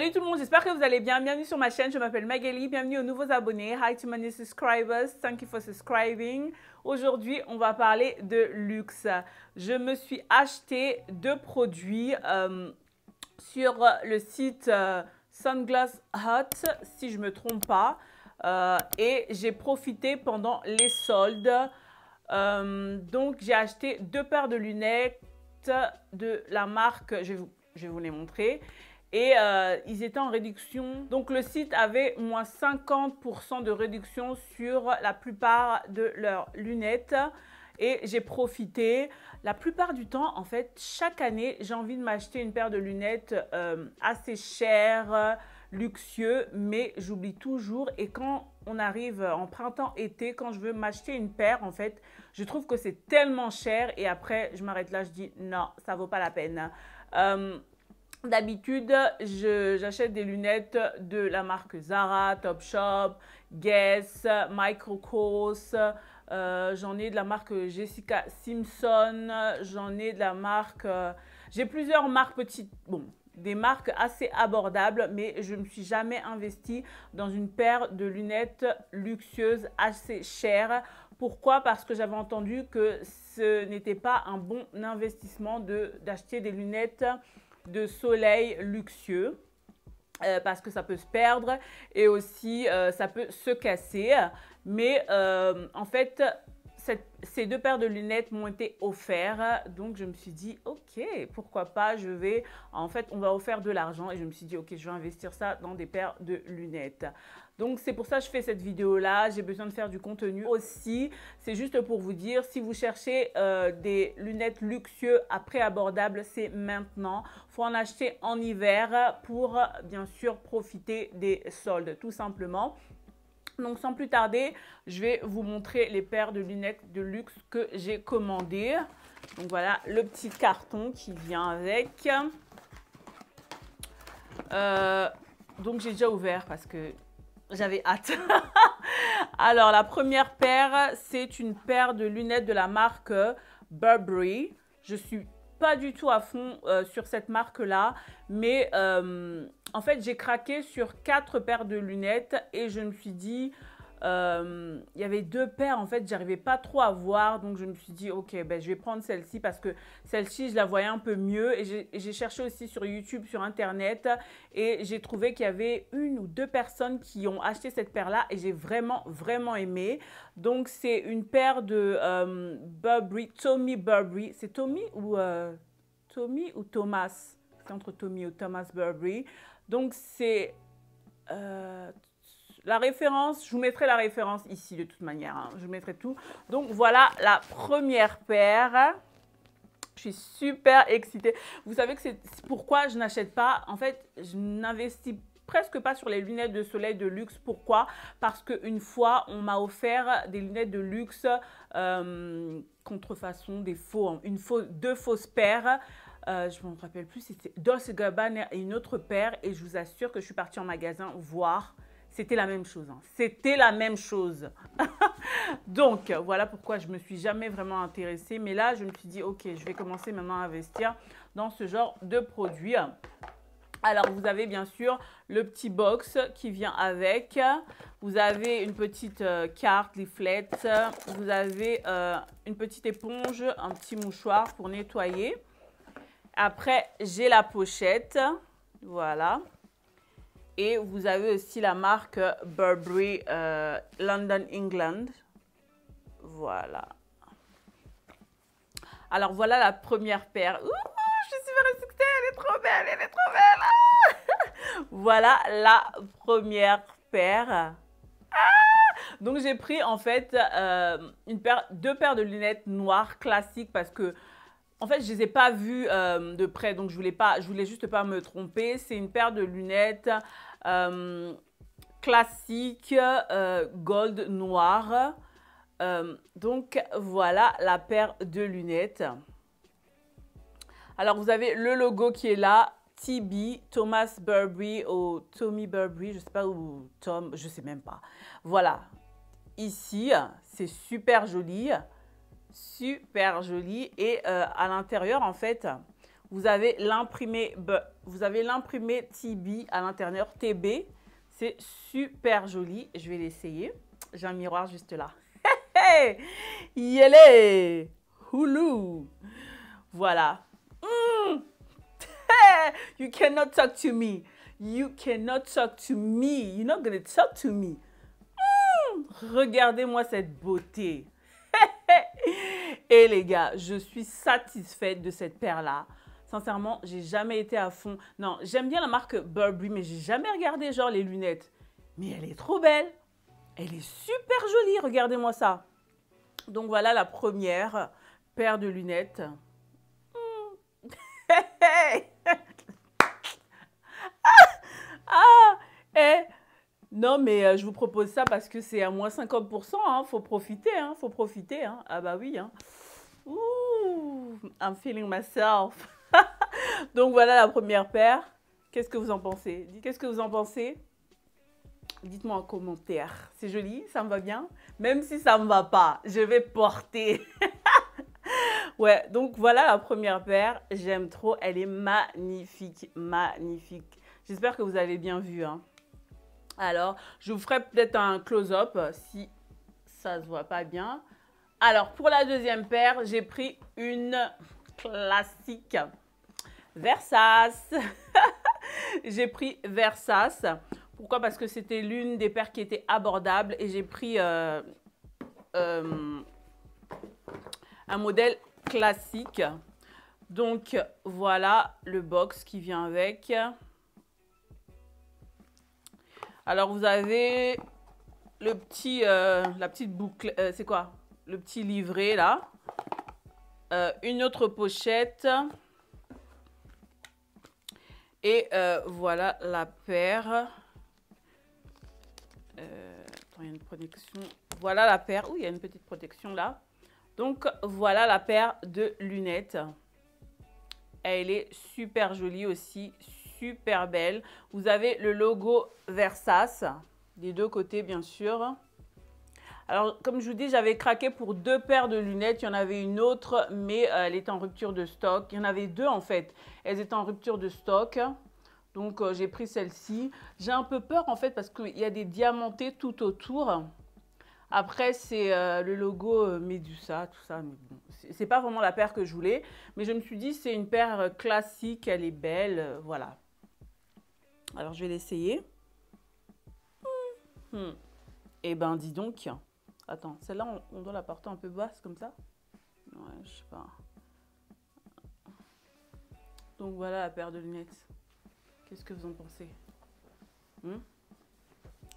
Salut tout le monde, j'espère que vous allez bien. Bienvenue sur ma chaîne, je m'appelle Magali. Bienvenue aux nouveaux abonnés. Hi to my new subscribers, thank you for subscribing. Aujourd'hui, on va parler de luxe. Je me suis acheté deux produits euh, sur le site euh, Sunglass Hut, si je ne me trompe pas. Euh, et j'ai profité pendant les soldes. donc, j'ai acheté deux paires de lunettes de la marque, je vous, je vais vous les montrer et euh, ils étaient en réduction. Donc le site avait moins 50% de réduction sur la plupart de leurs lunettes et j'ai profité. La plupart du temps, en fait, chaque année, j'ai envie de m'acheter une paire de lunettes euh, assez chères, luxueuses. mais j'oublie toujours. Et quand on arrive en printemps-été, quand je veux m'acheter une paire, en fait, je trouve que c'est tellement cher. Et après, je m'arrête là, je dis non, ça ne vaut pas la peine. Euh, D'habitude, j'achète des lunettes de la marque Zara, Topshop, Guess, Micro Kors. Euh, j'en ai de la marque Jessica Simpson. J'en ai de la marque. Euh, j'ai plusieurs marques petites. Bon, des marques assez abordables, mais je ne me suis jamais investie dans une paire de lunettes luxueuses assez chères. Pourquoi Parce que j'avais entendu que ce n'était pas un bon investissement d'acheter des lunettes de soleil luxueux. Euh, parce que ça peut se perdre et aussi euh, ça peut se casser. Mais euh, en fait, ces deux paires de lunettes m'ont été offertes. Donc, je me suis dit, OK, pourquoi pas, je vais... En fait, on va offrir de l'argent. Et je me suis dit, OK, je vais investir ça dans des paires de lunettes. Donc, c'est pour ça que je fais cette vidéo-là. J'ai besoin de faire du contenu aussi. C'est juste pour vous dire, si vous cherchez euh, des lunettes luxueuses à prix abordable, c'est maintenant. Il faut en acheter en hiver pour, bien sûr, profiter des soldes, tout simplement. Donc sans plus tarder, je vais vous montrer les paires de lunettes de luxe que j'ai commandées. Donc voilà le petit carton qui vient avec. Euh, donc j'ai déjà ouvert parce que j'avais hâte. Alors la première paire, c'est une paire de lunettes de la marque Burberry. Je suis pas du tout à fond euh, sur cette marque-là, mais euh, en fait, j'ai craqué sur quatre paires de lunettes et je me suis dit, il euh, y avait deux paires, en fait, j'arrivais pas trop à voir. Donc, je me suis dit, OK, ben, je vais prendre celle-ci parce que celle-ci, je la voyais un peu mieux. Et j'ai cherché aussi sur YouTube, sur Internet. Et j'ai trouvé qu'il y avait une ou deux personnes qui ont acheté cette paire-là. Et j'ai vraiment, vraiment aimé. Donc, c'est une paire de euh, Burberry, Tommy Burberry. C'est Tommy ou, euh, Tommy ou Thomas C'est entre Tommy ou Thomas Burberry. Donc, c'est... La référence, je vous mettrai la référence ici de toute manière. Hein. Je mettrai tout. Donc voilà la première paire. Je suis super excitée. Vous savez que c'est pourquoi je n'achète pas. En fait, je n'investis presque pas sur les lunettes de soleil de luxe. Pourquoi Parce qu'une fois, on m'a offert des lunettes de luxe euh, contrefaçon, des hein, faux, deux fausses paires. Euh, je ne me rappelle plus, c'était Dolce Gabbana et une autre paire. Et je vous assure que je suis partie en magasin voir c'était la même chose. Hein. C'était la même chose. Donc, voilà pourquoi je me suis jamais vraiment intéressée. Mais là, je me suis dit, ok, je vais commencer maintenant à investir dans ce genre de produit. Alors, vous avez bien sûr le petit box qui vient avec. Vous avez une petite euh, carte, carte, flettes. Vous avez euh, une petite éponge, un petit mouchoir pour nettoyer. Après, j'ai la pochette. Voilà. Et vous avez aussi la marque Burberry euh, London England. Voilà. Alors voilà la première paire. je suis super excitée, elle est trop belle, elle est trop belle. Ah voilà la première paire. Ah donc j'ai pris en fait euh, une paire, deux paires de lunettes noires classiques parce que en fait, je ne les ai pas vues euh, de près, donc je voulais je voulais juste pas me tromper. C'est une paire de lunettes euh, classique, euh, gold, noir. Euh, donc voilà la paire de lunettes. Alors vous avez le logo qui est là, TB, Thomas Burberry ou Tommy Burberry, je sais pas, ou Tom, je sais même pas. Voilà, ici, c'est super joli, super joli. Et à l'intérieur, en fait, vous avez l'imprimé vous avez l'imprimé TB à l'intérieur, TB. C'est super joli. Je vais l'essayer. J'ai un miroir juste là. Yélé Houlou Voilà. Hmm. you cannot talk to me. You cannot talk to me. You're not gonna talk to me. Hmm. Regardez-moi cette beauté. Et les gars, je suis satisfaite de cette paire-là sincèrement, j'ai jamais été à fond. Non, j'aime bien la marque Burberry, mais j'ai jamais regardé genre les lunettes. Mais elle est trop belle. Elle est super jolie, regardez-moi ça. Donc voilà la première paire de lunettes. Hmm. ah, ah eh. Non, mais euh, je vous propose ça parce que c'est à moins 50%. Il hein. Faut profiter, hein. faut profiter. Hein. Ah bah oui. Hein. I'm feeling myself. Donc voilà la première paire. Qu'est-ce que vous en pensez Qu'est-ce que vous en pensez Dites-moi en commentaire. C'est joli, ça me va bien. Même si ça me va pas, je vais porter. ouais, donc voilà la première paire. J'aime trop, elle est magnifique, magnifique. J'espère que vous avez bien vu. Hein. Alors, je vous ferai peut-être un close-up euh, si ça se voit pas bien. Alors, pour la deuxième paire, j'ai pris une classique. Versace j'ai pris Versace. Pourquoi Parce que c'était l'une des paires qui était abordable et j'ai pris euh, euh, un modèle classique. Donc voilà le box qui vient avec. Alors vous avez le petit, euh, la petite boucle, c'est quoi Le petit livret là. une autre pochette. Et euh, voilà la paire. Euh, attends, il y a une protection. Voilà la paire. Oui, il y a une petite protection là. Donc, voilà la paire de lunettes. Elle est super jolie aussi, super belle. Vous avez le logo Versace, des deux côtés bien sûr. Alors, comme je vous dis, j'avais craqué pour deux paires de lunettes. Il y en avait une autre, mais euh, elle est en rupture de stock. Il y en avait deux, en fait. Elles étaient en rupture de stock. Donc, euh, j'ai pris celle-ci. J'ai un peu peur, en fait, parce qu'il y a des diamantés tout autour. Après, c'est euh, le logo Medusa, tout ça. Mais c'est pas vraiment la paire que je voulais. Mais je me suis dit, c'est une paire classique, elle est belle, voilà. Alors, je vais l'essayer. Hmm. Hmm. Eh ben, dis donc. Attends, celle-là, on, doit la porter un peu basse comme ça. Ouais, je sais pas. Donc voilà la paire de lunettes. Qu'est-ce que vous en pensez hmm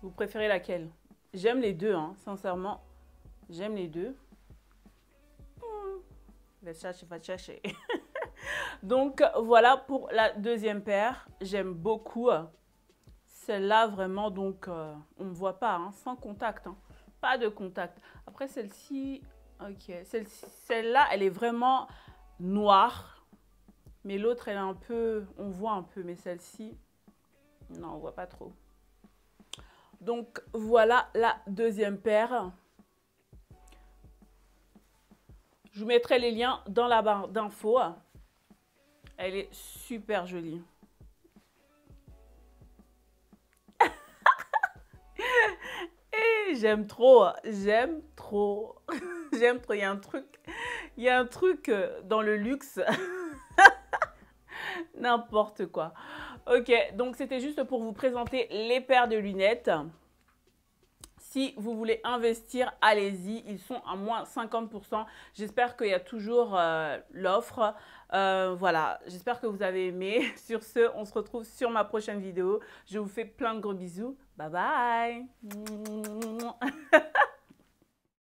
Vous préférez laquelle J'aime les deux, hein, sincèrement. J'aime les deux. la chercher, va chercher. Donc voilà pour la deuxième paire. J'aime beaucoup. Euh, celle-là, vraiment, donc, euh, on ne voit pas, hein, sans contact. Hein. Pas de contact. Après, celle-ci, ok. Celle-là, elle est vraiment noire. Mais l'autre, elle est un peu, on voit un peu. Mais celle-ci, non, on voit pas trop. Donc, voilà la deuxième paire. Je vous mettrai les liens dans la barre d'infos. Elle est super jolie. j'aime trop, j'aime trop, j'aime trop. Il y a un truc, il y a un truc euh, dans le luxe. N'importe quoi. Ok, donc c'était juste pour vous présenter les paires de lunettes. Si vous voulez investir, allez-y. Ils sont à moins 50%. J'espère qu'il y a toujours euh, l'offre. Euh, voilà, j'espère que vous avez aimé. Sur ce, on se retrouve sur ma prochaine vidéo. Je vous fais plein de gros bisous. Bye bye.